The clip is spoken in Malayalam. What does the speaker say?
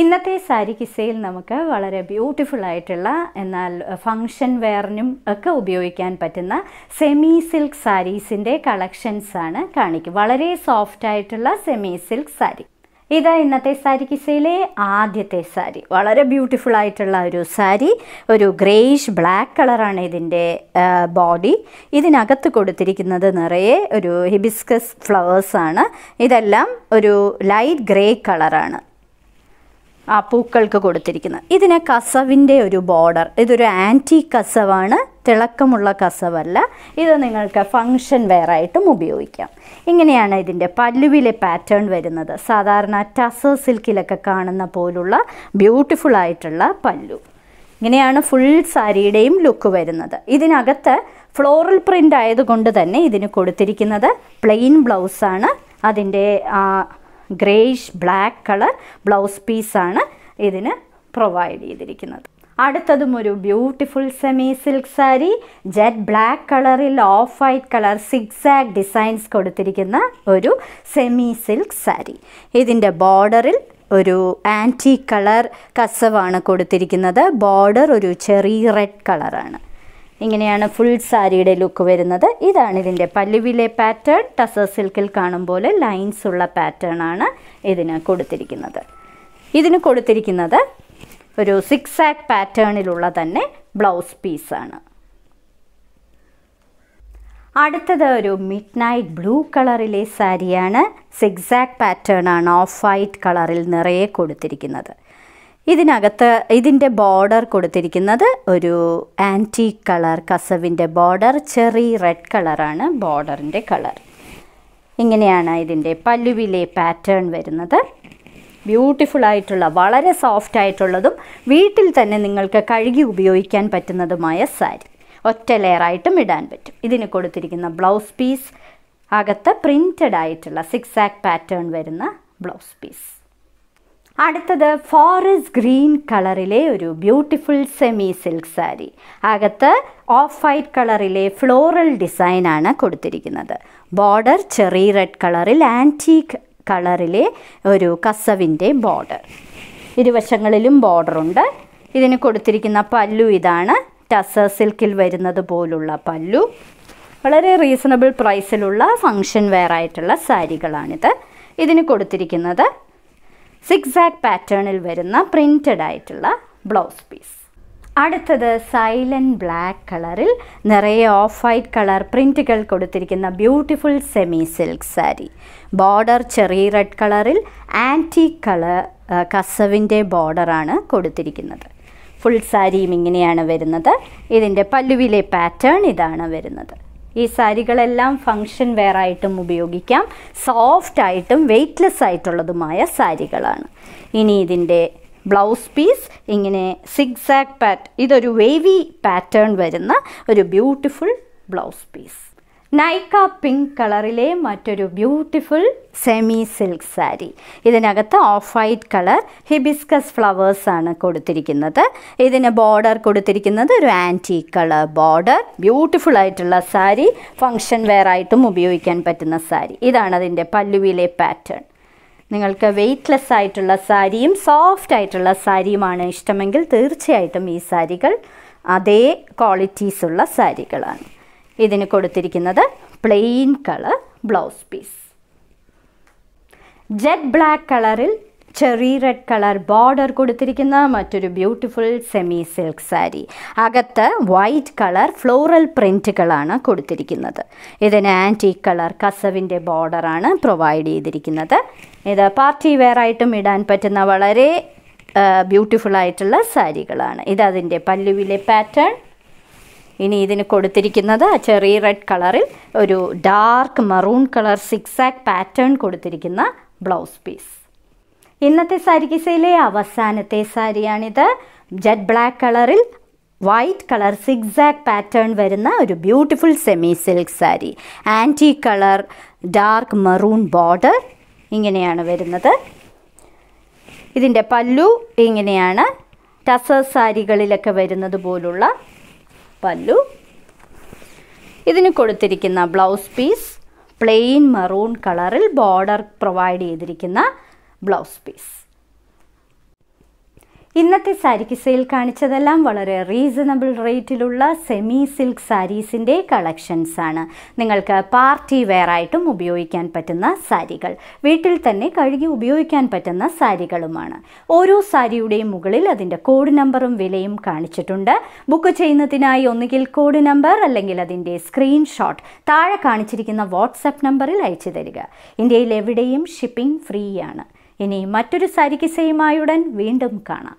ഇന്നത്തെ സാരി കിസയിൽ നമുക്ക് വളരെ ബ്യൂട്ടിഫുൾ ആയിട്ടുള്ള എന്നാൽ ഫങ്ഷൻ വെയറിനും ഒക്കെ ഉപയോഗിക്കാൻ പറ്റുന്ന സെമി സിൽക്ക് സാരീസിൻ്റെ കളക്ഷൻസ് ആണ് കാണിക്കുക വളരെ സോഫ്റ്റ് ആയിട്ടുള്ള സെമി സിൽക്ക് സാരി ഇതാ ഇന്നത്തെ സാരി കിസയിലെ ആദ്യത്തെ സാരി വളരെ ബ്യൂട്ടിഫുൾ ആയിട്ടുള്ള ഒരു സാരി ഒരു ഗ്രേയിഷ് ബ്ലാക്ക് കളറാണ് ഇതിൻ്റെ ബോഡി ഇതിനകത്ത് കൊടുത്തിരിക്കുന്നത് നിറയെ ഒരു ഹിബിസ്കസ് ഫ്ലവേഴ്സാണ് ഇതെല്ലാം ഒരു ലൈറ്റ് ഗ്രേ കളറാണ് ആ പൂക്കൾക്ക് കൊടുത്തിരിക്കുന്നത് ഇതിന് കസവിൻ്റെ ഒരു ബോർഡർ ഇതൊരു ആൻറ്റി കസവാണ് തിളക്കമുള്ള കസവല്ല ഇത് നിങ്ങൾക്ക് ഫങ്ഷൻ വെയറായിട്ടും ഉപയോഗിക്കാം ഇങ്ങനെയാണ് ഇതിൻ്റെ പല്ലുവിലെ പാറ്റേൺ വരുന്നത് സാധാരണ ടസർ സിൽക്കിലൊക്കെ കാണുന്ന പോലുള്ള ബ്യൂട്ടിഫുൾ ആയിട്ടുള്ള പല്ലു ഇങ്ങനെയാണ് ഫുൾ സാരിയുടെയും ലുക്ക് വരുന്നത് ഇതിനകത്ത് ഫ്ലോറൽ പ്രിൻ്റ് ആയതുകൊണ്ട് തന്നെ ഇതിന് കൊടുത്തിരിക്കുന്നത് പ്ലെയിൻ ബ്ലൗസാണ് അതിൻ്റെ ഗ്രേയിഷ് ബ്ലാക്ക് കളർ ബ്ലൗസ് പീസാണ് ഇതിന് പ്രൊവൈഡ് ചെയ്തിരിക്കുന്നത് അടുത്തതും ഒരു beautiful semi silk sari jet black കളറിൽ off white colour zigzag designs കൊടുത്തിരിക്കുന്ന ഒരു സെമി സിൽക്ക് സാരി ഇതിൻ്റെ ബോർഡറിൽ ഒരു ആൻറ്റി കളർ കസവാണ് കൊടുത്തിരിക്കുന്നത് ബോർഡർ ഒരു ചെറിയ റെഡ് കളറാണ് ഇങ്ങനെയാണ് ഫുൾ സാരിയുടെ ലുക്ക് വരുന്നത് ഇതാണ് ഇതിൻ്റെ പല്ലുവിലെ പാറ്റേൺ ടസർ സിൽക്കിൽ കാണും പോലെ ലൈൻസ് ഉള്ള പാറ്റേൺ ആണ് ഇതിന് കൊടുത്തിരിക്കുന്നത് ഇതിന് കൊടുത്തിരിക്കുന്നത് ഒരു സിക്സ് ആക്ക് പാറ്റേണിലുള്ള തന്നെ ബ്ലൗസ് പീസാണ് അടുത്തത് ഒരു മിഡ് നൈറ്റ് ബ്ലൂ കളറിലെ സാരിയാണ് സിക്സാക് പാറ്റേൺ ആണ് ഓഫ് വൈറ്റ് കളറിൽ നിറയെ കൊടുത്തിരിക്കുന്നത് ഇതിനകത്ത് ഇതിൻ്റെ ബോർഡർ കൊടുത്തിരിക്കുന്നത് ഒരു ആൻറ്റി കളർ കസവിൻ്റെ ബോർഡർ ചെറി റെഡ് കളറാണ് ബോർഡറിൻ്റെ കളർ ഇങ്ങനെയാണ് ഇതിൻ്റെ പല്ലുവിലെ പാറ്റേൺ വരുന്നത് ബ്യൂട്ടിഫുൾ ആയിട്ടുള്ള വളരെ സോഫ്റ്റ് ആയിട്ടുള്ളതും വീട്ടിൽ തന്നെ നിങ്ങൾക്ക് കഴുകി ഉപയോഗിക്കാൻ പറ്റുന്നതുമായ സാരി ഒറ്റ ലെയറായിട്ടും ഇടാൻ പറ്റും ഇതിന് കൊടുത്തിരിക്കുന്ന ബ്ലൗസ് പീസ് അകത്ത് പ്രിൻറ്റഡ് ആയിട്ടുള്ള സിക്സ് പാറ്റേൺ വരുന്ന ബ്ലൗസ് പീസ് അടുത്തത് ഫോറസ്റ്റ് ഗ്രീൻ കളറിലെ ഒരു ബ്യൂട്ടിഫുൾ സെമി സിൽക്ക് സാരി അകത്ത് ഓഫ് വൈറ്റ് കളറിലെ ഫ്ലോറൽ ഡിസൈനാണ് കൊടുത്തിരിക്കുന്നത് ബോർഡർ ചെറി റെഡ് കളറിൽ ആൻറ്റീക്ക് കളറിലെ ഒരു കസവിൻ്റെ ബോർഡർ ഇരുവശങ്ങളിലും ബോർഡറുണ്ട് ഇതിന് കൊടുത്തിരിക്കുന്ന പല്ലു ഇതാണ് ടസ സിൽക്കിൽ വരുന്നത് പോലുള്ള പല്ലു വളരെ റീസണബിൾ പ്രൈസിലുള്ള ഫങ്ഷൻ വെയർ ആയിട്ടുള്ള സാരികളാണിത് ഇതിന് കൊടുത്തിരിക്കുന്നത് സിക്സാക് പാറ്റേണിൽ വരുന്ന പ്രിൻറ്റഡ് ആയിട്ടുള്ള ബ്ലൗസ് പീസ് അടുത്തത് സൈലൻറ്റ് ബ്ലാക്ക് കളറിൽ നിറയെ ഓഫ് വൈറ്റ് കളർ പ്രിൻറ്റുകൾ കൊടുത്തിരിക്കുന്ന beautiful semi silk sari border cherry red കളറിൽ ആൻറ്റി കളർ കസവിൻ്റെ ബോർഡറാണ് കൊടുത്തിരിക്കുന്നത് ഫുൾ സാരിയും ഇങ്ങനെയാണ് വരുന്നത് ഇതിൻ്റെ പല്ലുവിലെ പാറ്റേൺ ഇതാണ് വരുന്നത് ഈ സാരികളെല്ലാം ഫങ്ഷൻ വെയർ ആയിട്ടും ഉപയോഗിക്കാം സോഫ്റ്റ് ആയിട്ടും വെയ്റ്റ്ലെസ് ആയിട്ടുള്ളതുമായ സാരികളാണ് ഇനി ഇതിൻ്റെ ബ്ലൗസ് പീസ് ഇങ്ങനെ സിഗ്സാഗ് പാറ്റ് ഇതൊരു വേവി പാറ്റേൺ വരുന്ന ഒരു ബ്യൂട്ടിഫുൾ ബ്ലൗസ് പീസ് നൈക്ക പിങ്ക് കളറിലെ മറ്റൊരു ബ്യൂട്ടിഫുൾ സെമി സിൽക്ക് സാരി ഇതിനകത്ത് ഓഫ് വൈറ്റ് കളർ ഹിബിസ്കസ് ഫ്ലവേഴ്സാണ് കൊടുത്തിരിക്കുന്നത് ഇതിന് ബോർഡർ കൊടുത്തിരിക്കുന്നത് ഒരു ആൻറ്റി കളർ ബോർഡർ ബ്യൂട്ടിഫുൾ ആയിട്ടുള്ള സാരി ഫങ്ഷൻ വെയർ ആയിട്ടും ഉപയോഗിക്കാൻ പറ്റുന്ന സാരി ഇതാണ് അതിൻ്റെ പല്ലുവിലെ പാറ്റേൺ നിങ്ങൾക്ക് വെയ്റ്റ്ലെസ് ആയിട്ടുള്ള സാരിയും സോഫ്റ്റ് ആയിട്ടുള്ള സാരിയുമാണ് ഇഷ്ടമെങ്കിൽ തീർച്ചയായിട്ടും ഈ സാരികൾ അതേ ക്വാളിറ്റീസുള്ള സാരികളാണ് ഇതിന് കൊടുത്തിരിക്കുന്നത് plain colour blouse piece jet black കളറിൽ ചെറി റെഡ് കളർ ബോർഡർ കൊടുത്തിരിക്കുന്ന മറ്റൊരു ബ്യൂട്ടിഫുൾ സെമി സിൽക്ക് സാരി അകത്ത് വൈറ്റ് കളർ ഫ്ലോറൽ പ്രിൻറ്റുകളാണ് കൊടുത്തിരിക്കുന്നത് ഇതിന് ആൻറ്റീക് കളർ കസവിൻ്റെ ബോർഡറാണ് പ്രൊവൈഡ് ചെയ്തിരിക്കുന്നത് ഇത് പാർട്ടി വെയർ ആയിട്ടും ഇടാൻ പറ്റുന്ന വളരെ ബ്യൂട്ടിഫുൾ ആയിട്ടുള്ള സാരികളാണ് ഇത് അതിൻ്റെ പല്ലുവിലെ പാറ്റേൺ ഇനി ഇതിന് കൊടുത്തിരിക്കുന്നത് ചെറിയ റെഡ് കളറിൽ ഒരു dark maroon colour zigzag pattern കൊടുത്തിരിക്കുന്ന ബ്ലൗസ് പീസ് ഇന്നത്തെ സാരി കിസയിലെ അവസാനത്തെ സാരിയാണിത് ജെറ്റ് ബ്ലാക്ക് കളറിൽ വൈറ്റ് കളർ സിക്സാക് പാറ്റേൺ വരുന്ന ഒരു beautiful semi silk sari antique colour dark maroon border ഇങ്ങനെയാണ് വരുന്നത് ഇതിൻ്റെ പല്ലു ഇങ്ങനെയാണ് ടസർ സാരികളിലൊക്കെ വരുന്നത് പോലുള്ള പല്ലു ഇതിന് കൊടുത്തിരിക്കുന്ന ബ്ലൗസ് പീസ് പ്ലെയിൻ മറൂൺ കളറിൽ ബോർഡർ പ്രൊവൈഡ് ചെയ്തിരിക്കുന്ന ബ്ലൗസ് പീസ് ഇന്നത്തെ സാരിക്ക് സെയിൽ കാണിച്ചതെല്ലാം വളരെ റീസണബിൾ റേറ്റിലുള്ള സെമി സിൽക്ക് സാരീസിൻ്റെ കളക്ഷൻസ് ആണ് നിങ്ങൾക്ക് പാർട്ടി ആയിട്ടും ഉപയോഗിക്കാൻ പറ്റുന്ന സാരികൾ വീട്ടിൽ തന്നെ കഴുകി ഉപയോഗിക്കാൻ പറ്റുന്ന സാരികളുമാണ് ഓരോ സാരിയുടെയും മുകളിൽ അതിൻ്റെ കോഡ് നമ്പറും വിലയും കാണിച്ചിട്ടുണ്ട് ബുക്ക് ചെയ്യുന്നതിനായി ഒന്നുകിൽ കോഡ് നമ്പർ അല്ലെങ്കിൽ അതിൻ്റെ സ്ക്രീൻഷോട്ട് താഴെ കാണിച്ചിരിക്കുന്ന വാട്സാപ്പ് നമ്പറിൽ അയച്ചു തരിക ഇന്ത്യയിൽ എവിടെയും ഷിപ്പിംഗ് ഫ്രീ ആണ് ഇനി മറ്റൊരു സരികിസയുമായുടൻ വീണ്ടും കാണാം